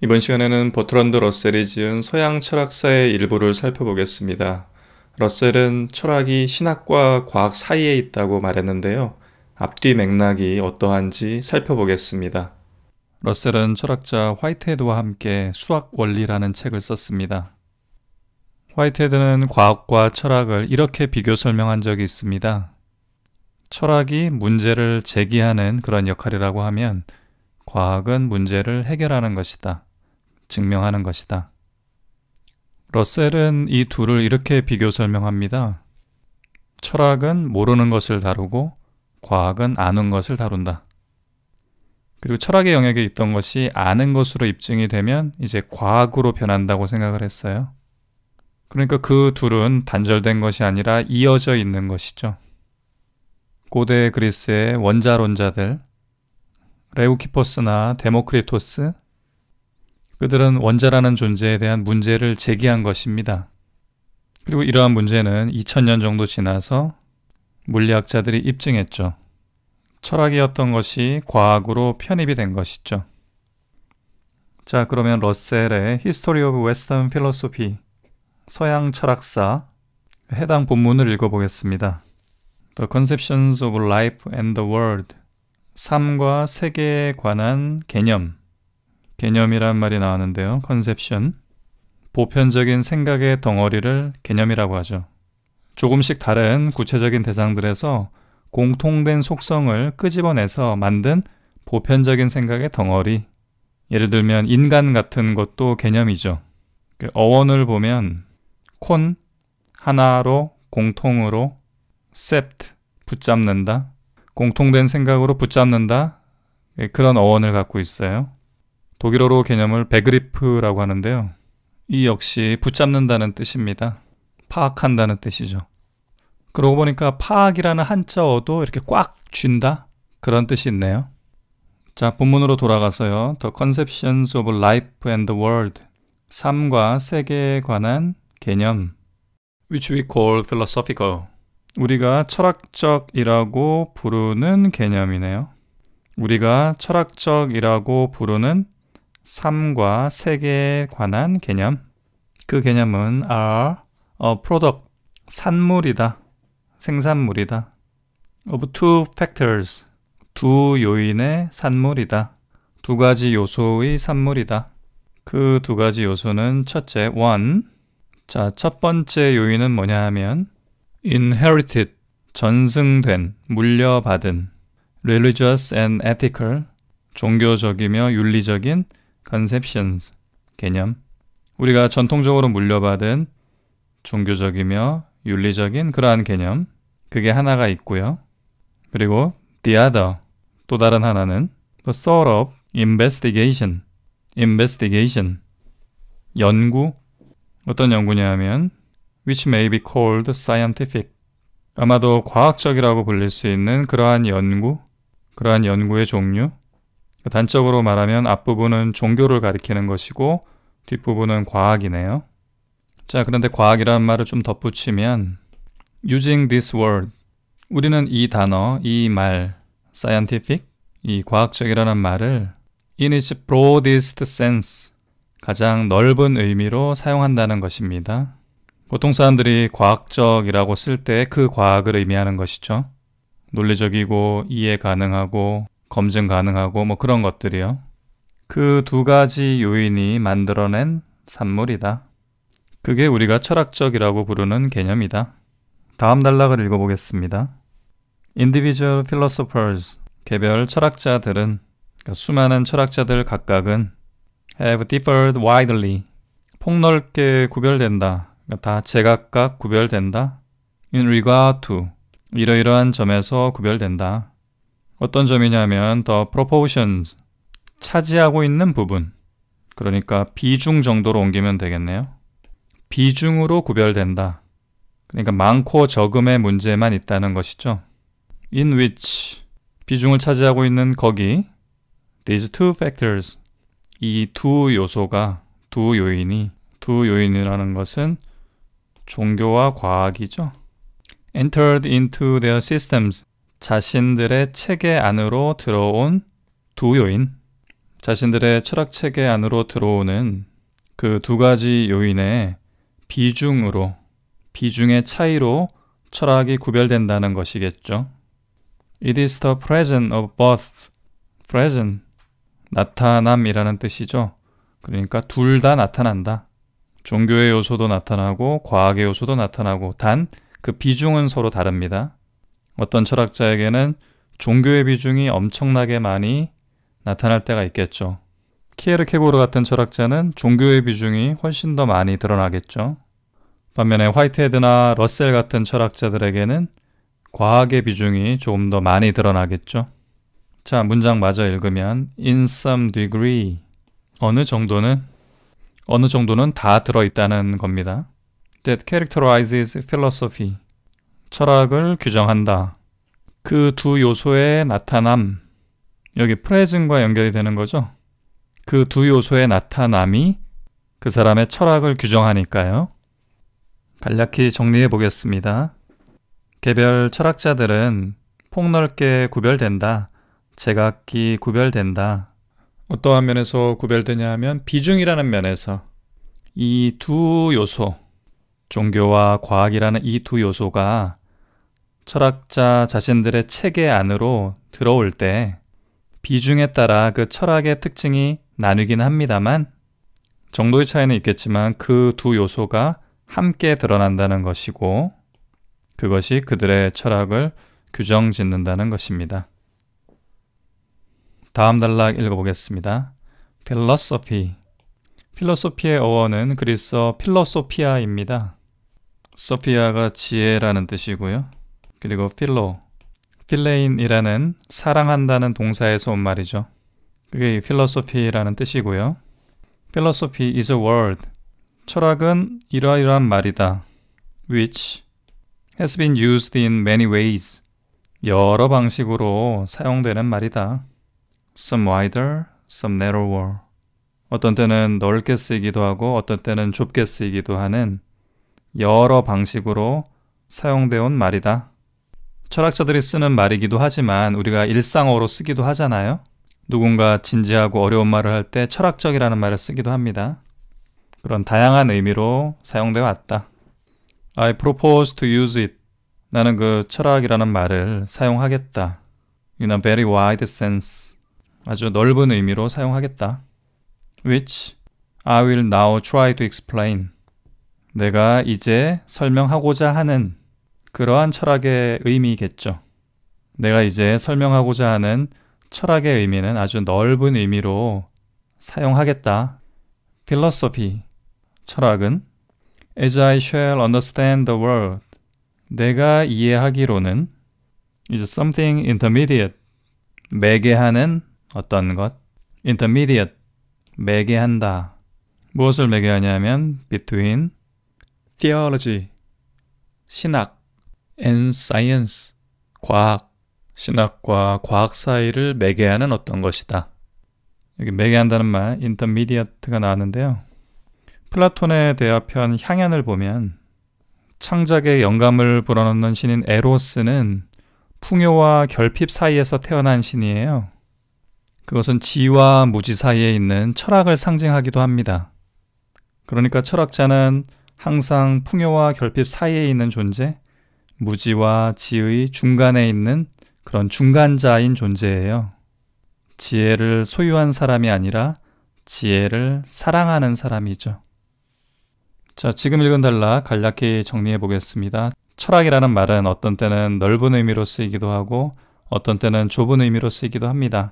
이번 시간에는 버트런드 러셀이 지은 서양 철학사의 일부를 살펴보겠습니다. 러셀은 철학이 신학과 과학 사이에 있다고 말했는데요. 앞뒤 맥락이 어떠한지 살펴보겠습니다. 러셀은 철학자 화이트헤드와 함께 수학 원리라는 책을 썼습니다. 화이트헤드는 과학과 철학을 이렇게 비교 설명한 적이 있습니다. 철학이 문제를 제기하는 그런 역할이라고 하면 과학은 문제를 해결하는 것이다. 증명하는 것이다. 러셀은 이 둘을 이렇게 비교 설명합니다. 철학은 모르는 것을 다루고 과학은 아는 것을 다룬다. 그리고 철학의 영역에 있던 것이 아는 것으로 입증이 되면 이제 과학으로 변한다고 생각을 했어요. 그러니까 그 둘은 단절된 것이 아니라 이어져 있는 것이죠. 고대 그리스의 원자론자들, 레우키포스나 데모크리토스, 그들은 원자라는 존재에 대한 문제를 제기한 것입니다. 그리고 이러한 문제는 2000년 정도 지나서 물리학자들이 입증했죠. 철학이었던 것이 과학으로 편입이 된 것이죠. 자, 그러면 러셀의 히스토리 오브 웨스턴 필로소피 서양 철학사 해당 본문을 읽어보겠습니다. The Conceptions of Life and the World 삶과 세계에 관한 개념 개념이란 말이 나왔는데요. 컨셉션. 보편적인 생각의 덩어리를 개념이라고 하죠. 조금씩 다른 구체적인 대상들에서 공통된 속성을 끄집어내서 만든 보편적인 생각의 덩어리. 예를 들면 인간 같은 것도 개념이죠. 그 어원을 보면 콘, 하나로, 공통으로, 셉트 붙잡는다, 공통된 생각으로 붙잡는다 예, 그런 어원을 갖고 있어요. 독일어로 개념을 배그리프라고 하는데요. 이 역시 붙잡는다는 뜻입니다. 파악한다는 뜻이죠. 그러고 보니까 파악이라는 한자어도 이렇게 꽉 쥔다 그런 뜻이 있네요. 자 본문으로 돌아가서요. The Conceptions of Life and the World 삶과 세계에 관한 개념 which we call philosophical 우리가 철학적이라고 부르는 개념이네요. 우리가 철학적이라고 부르는 삶과 세계에 관한 개념 그 개념은 are a product 산물이다 생산물이다 of two factors 두 요인의 산물이다 두 가지 요소의 산물이다 그 두 가지 요소는 첫째 one 자, 첫 번째 요인은 뭐냐 하면 inherited, 전승된, 물려받은 religious and ethical, 종교적이며 윤리적인 conceptions 개념 우리가 전통적으로 물려받은 종교적이며 윤리적인 그러한 개념 그게 하나가 있고요. 그리고 the other 또 다른 하나는 the sort of investigation investigation 연구 어떤 연구냐면 하 which may be called scientific 아마도 과학적이라고 불릴 수 있는 그러한 연구 그러한 연구의 종류 단적으로 말하면 앞부분은 종교를 가리키는 것이고 뒷부분은 과학이네요. 자, 그런데 과학이라는 말을 좀 덧붙이면 using this word 우리는 이 단어, 이 말, scientific, 이 과학적이라는 말을 in its broadest sense 가장 넓은 의미로 사용한다는 것입니다. 보통 사람들이 과학적이라고 쓸 때 그 과학을 의미하는 것이죠. 논리적이고 이해 가능하고 검증 가능하고 뭐 그런 것들이요. 그 두 가지 요인이 만들어낸 산물이다. 그게 우리가 철학적이라고 부르는 개념이다. 다음 단락을 읽어보겠습니다. Individual philosophers, 개별 철학자들은 그러니까 수많은 철학자들 각각은 have differed widely, 폭넓게 구별된다. 그러니까 다 제각각 구별된다. in regard to, 이러이러한 점에서 구별된다. 어떤 점이냐면 더 h e proportions 차지하고 있는 부분 그러니까 비중 정도로 옮기면 되겠네요. 비중으로 구별된다. 그러니까 많고 적음의 문제만 있다는 것이죠. in which 비중을 차지하고 있는 거기 these two factors 이 두 요소가 두 요인이 두 요인이라는 것은 종교와 과학이죠. entered into their systems 자신들의 체계 안으로 들어온 두 요인, 자신들의 철학 체계 안으로 들어오는 그 두 가지 요인의 비중으로, 비중의 차이로 철학이 구별된다는 것이겠죠. It is the p r e s e n c of both. present. 나타남이라는 뜻이죠. 그러니까 둘 다 나타난다. 종교의 요소도 나타나고 과학의 요소도 나타나고 단 그 비중은 서로 다릅니다. 어떤 철학자에게는 종교의 비중이 엄청나게 많이 나타날 때가 있겠죠. 키에르케고르 같은 철학자는 종교의 비중이 훨씬 더 많이 드러나겠죠. 반면에 화이트헤드나 러셀 같은 철학자들에게는 과학의 비중이 조금 더 많이 드러나겠죠. 자, 문장 마저 읽으면 in some degree 어느 정도는 어느 정도는 다 들어 있다는 겁니다. That characterizes philosophy 철학을 규정한다. 그 두 요소의 나타남, 여기 프레즌과 연결이 되는 거죠. 그 두 요소의 나타남이 그 사람의 철학을 규정하니까요. 간략히 정리해 보겠습니다. 개별 철학자들은 폭넓게 구별된다, 제각기 구별된다. 어떠한 면에서 구별되냐 하면 비중이라는 면에서 이 두 요소, 종교와 과학이라는 이 두 요소가 철학자 자신들의 체계 안으로 들어올 때 비중에 따라 그 철학의 특징이 나뉘긴 합니다만 정도의 차이는 있겠지만 그 두 요소가 함께 드러난다는 것이고 그것이 그들의 철학을 규정 짓는다는 것입니다. 다음 단락 읽어보겠습니다. philosophy. 필로소피의 어원은 그리스어 필로소피아입니다. 소피아가 지혜라는 뜻이고요. 그리고 필로, 필레인이라는 사랑한다는 동사에서 온 말이죠. 그게 필로소피라는 뜻이고요. 필 h 소피 is a word. 철학은 이러이러한 말이다. which has been used in many ways. 여러 방식으로 사용되는 말이다. some wider, some narrower. 어떤 때는 넓게 쓰이기도 하고 어떤 때는 좁게 쓰이기도 하는 여러 방식으로 사용되어 온 말이다. 철학자들이 쓰는 말이기도 하지만 우리가 일상어로 쓰기도 하잖아요. 누군가 진지하고 어려운 말을 할 때 철학적이라는 말을 쓰기도 합니다. 그런 다양한 의미로 사용되어 왔다. I propose to use it. 나는 그 철학이라는 말을 사용하겠다. In a very wide sense. 아주 넓은 의미로 사용하겠다. Which I will now try to explain. 내가 이제 설명하고자 하는 그러한 철학의 의미겠죠. 내가 이제 설명하고자 하는 철학의 의미는 아주 넓은 의미로 사용하겠다. philosophy, 철학은 as I shall understand the world, 내가 이해하기로는 is something intermediate, 매개하는 어떤 것, intermediate, 매개한다. 무엇을 매개하냐면 between theology 신학 and science 과학 신학과 과학 사이를 매개하는 어떤 것이다. 여기 매개한다는 말 intermediate가 나왔는데요. 플라톤의 대화편 향연을 보면 창작의 영감을 불어넣는 신인 에로스는 풍요와 결핍 사이에서 태어난 신이에요. 그것은 지와 무지 사이에 있는 철학을 상징하기도 합니다. 그러니까 철학자는 항상 풍요와 결핍 사이에 있는 존재, 무지와 지의 중간에 있는 그런 중간자인 존재예요. 지혜를 소유한 사람이 아니라 지혜를 사랑하는 사람이죠. 자, 지금 읽은 달라 간략히 정리해 보겠습니다. 철학이라는 말은 어떤 때는 넓은 의미로 쓰이기도 하고 어떤 때는 좁은 의미로 쓰이기도 합니다.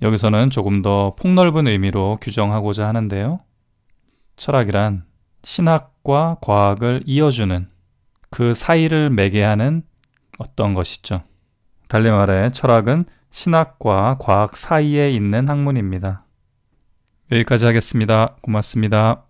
여기서는 조금 더 폭넓은 의미로 규정하고자 하는데요. 철학이란 신학과 과학을 이어주는 그 사이를 매개 하는 어떤 것이죠. 달리 말해 철학은 신학과 과학 사이에 있는 학문입니다. 여기까지 하겠습니다. 고맙습니다.